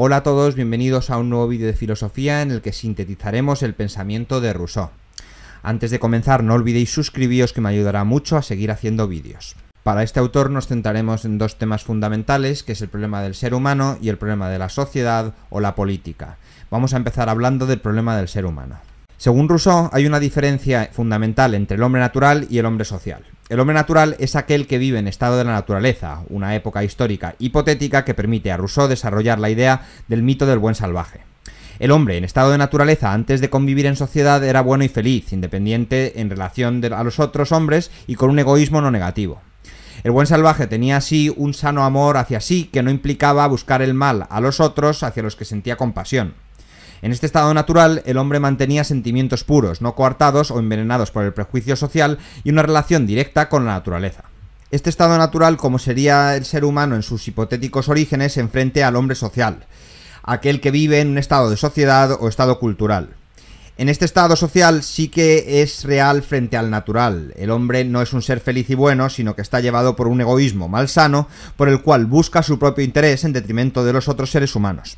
Hola a todos, bienvenidos a un nuevo vídeo de filosofía en el que sintetizaremos el pensamiento de Rousseau. Antes de comenzar no olvidéis suscribiros que me ayudará mucho a seguir haciendo vídeos. Para este autor nos centraremos en dos temas fundamentales, que es el problema del ser humano y el problema de la sociedad o la política. Vamos a empezar hablando del problema del ser humano. Según Rousseau, hay una diferencia fundamental entre el hombre natural y el hombre social. El hombre natural es aquel que vive en estado de la naturaleza, una época histórica hipotética que permite a Rousseau desarrollar la idea del mito del buen salvaje. El hombre en estado de naturaleza antes de convivir en sociedad era bueno y feliz, independiente en relación a los otros hombres y con un egoísmo no negativo. El buen salvaje tenía así un sano amor hacia sí que no implicaba buscar el mal a los otros hacia los que sentía compasión. En este estado natural, el hombre mantenía sentimientos puros, no coartados o envenenados por el prejuicio social y una relación directa con la naturaleza. Este estado natural, como sería el ser humano en sus hipotéticos orígenes, enfrente al hombre social, aquel que vive en un estado de sociedad o estado cultural. En este estado social sí que es real frente al natural. El hombre no es un ser feliz y bueno, sino que está llevado por un egoísmo malsano, por el cual busca su propio interés en detrimento de los otros seres humanos.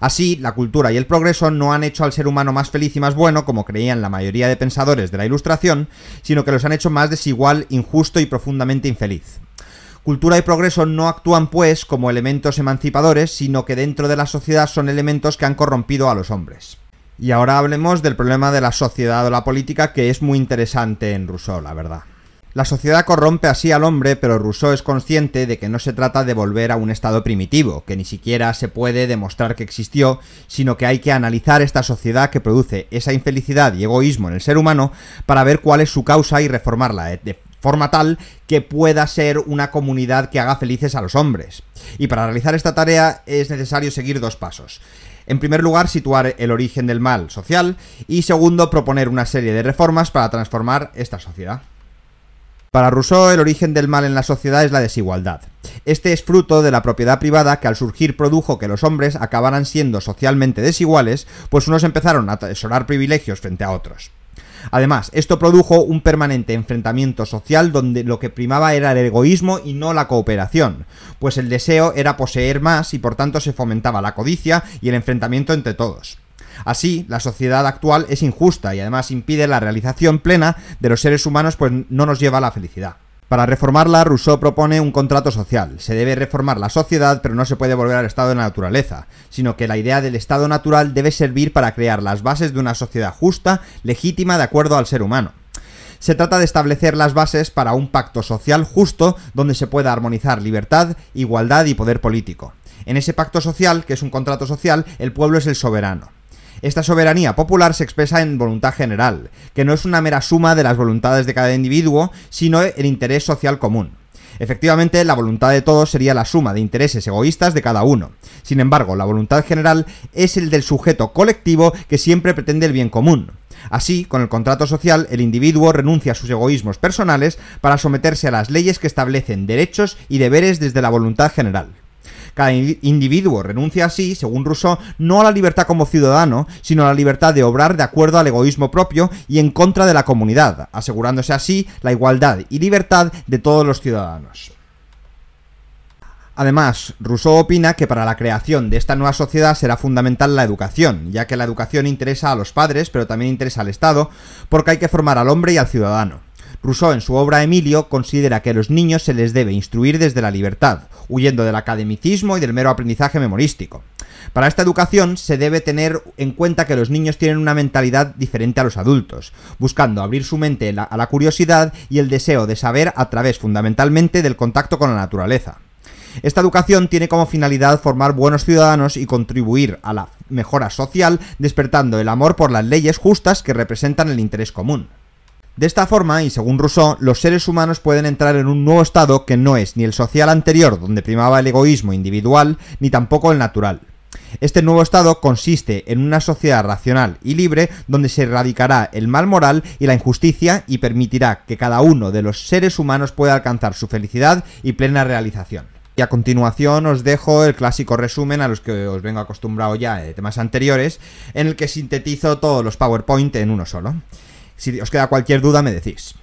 Así, la cultura y el progreso no han hecho al ser humano más feliz y más bueno, como creían la mayoría de pensadores de la Ilustración, sino que los han hecho más desigual, injusto y profundamente infeliz. Cultura y progreso no actúan, pues, como elementos emancipadores, sino que dentro de la sociedad son elementos que han corrompido a los hombres. Y ahora hablemos del problema de la sociedad o la política, que es muy interesante en Rousseau, la verdad. La sociedad corrompe así al hombre, pero Rousseau es consciente de que no se trata de volver a un estado primitivo, que ni siquiera se puede demostrar que existió, sino que hay que analizar esta sociedad que produce esa infelicidad y egoísmo en el ser humano para ver cuál es su causa y reformarla de forma tal que pueda ser una comunidad que haga felices a los hombres. Y para realizar esta tarea es necesario seguir dos pasos. En primer lugar, situar el origen del mal social y segundo, proponer una serie de reformas para transformar esta sociedad. Para Rousseau, el origen del mal en la sociedad es la desigualdad. Este es fruto de la propiedad privada que al surgir produjo que los hombres acabaran siendo socialmente desiguales, pues unos empezaron a atesorar privilegios frente a otros. Además, esto produjo un permanente enfrentamiento social donde lo que primaba era el egoísmo y no la cooperación, pues el deseo era poseer más y por tanto se fomentaba la codicia y el enfrentamiento entre todos. Así, la sociedad actual es injusta y además impide la realización plena de los seres humanos, pues no nos lleva a la felicidad. Para reformarla, Rousseau propone un contrato social. Se debe reformar la sociedad, pero no se puede volver al estado de la naturaleza, sino que la idea del estado natural debe servir para crear las bases de una sociedad justa, legítima, de acuerdo al ser humano. Se trata de establecer las bases para un pacto social justo donde se pueda armonizar libertad, igualdad y poder político. En ese pacto social, que es un contrato social, el pueblo es el soberano. Esta soberanía popular se expresa en voluntad general, que no es una mera suma de las voluntades de cada individuo, sino el interés social común. Efectivamente, la voluntad de todos sería la suma de intereses egoístas de cada uno. Sin embargo, la voluntad general es el del sujeto colectivo que siempre pretende el bien común. Así, con el contrato social, el individuo renuncia a sus egoísmos personales para someterse a las leyes que establecen derechos y deberes desde la voluntad general. Cada individuo renuncia así, según Rousseau, no a la libertad como ciudadano, sino a la libertad de obrar de acuerdo al egoísmo propio y en contra de la comunidad, asegurándose así la igualdad y libertad de todos los ciudadanos. Además, Rousseau opina que para la creación de esta nueva sociedad será fundamental la educación, ya que la educación interesa a los padres, pero también interesa al Estado, porque hay que formar al hombre y al ciudadano. Rousseau en su obra Emilio considera que a los niños se les debe instruir desde la libertad, huyendo del academicismo y del mero aprendizaje memorístico. Para esta educación se debe tener en cuenta que los niños tienen una mentalidad diferente a los adultos, buscando abrir su mente a la curiosidad y el deseo de saber a través fundamentalmente del contacto con la naturaleza. Esta educación tiene como finalidad formar buenos ciudadanos y contribuir a la mejora social, despertando el amor por las leyes justas que representan el interés común. De esta forma, y según Rousseau, los seres humanos pueden entrar en un nuevo estado que no es ni el social anterior, donde primaba el egoísmo individual, ni tampoco el natural. Este nuevo estado consiste en una sociedad racional y libre donde se erradicará el mal moral y la injusticia y permitirá que cada uno de los seres humanos pueda alcanzar su felicidad y plena realización. Y a continuación os dejo el clásico resumen a los que os vengo acostumbrado ya de temas anteriores, en el que sintetizo todos los PowerPoint en uno solo. Si os queda cualquier duda me decís.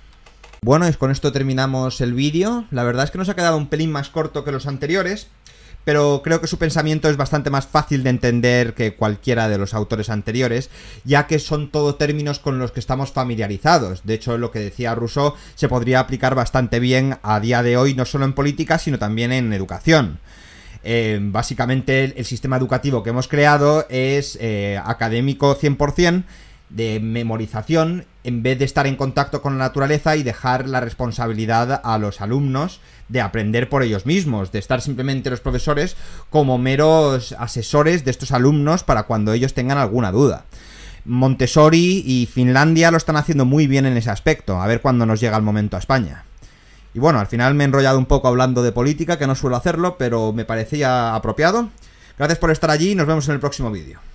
Bueno, y con esto terminamos el vídeo. La verdad es que nos ha quedado un pelín más corto que los anteriores, pero creo que su pensamiento es bastante más fácil de entender que cualquiera de los autores anteriores, ya que son todo términos con los que estamos familiarizados. De hecho, lo que decía Rousseau se podría aplicar bastante bien a día de hoy, no solo en política, sino también en educación. Eh, básicamente el, sistema educativo que hemos creado es eh, académico 100%, de memorización en vez de estar en contacto con la naturaleza y dejar la responsabilidad a los alumnos de aprender por ellos mismos, de estar simplemente los profesores como meros asesores de estos alumnos para cuando ellos tengan alguna duda. Montessori y Finlandia lo están haciendo muy bien en ese aspecto, a ver cuándo nos llega el momento a España. Y bueno, al final me he enrollado un poco hablando de política, que no suelo hacerlo, pero me parecía apropiado. Gracias por estar allí y nos vemos en el próximo vídeo.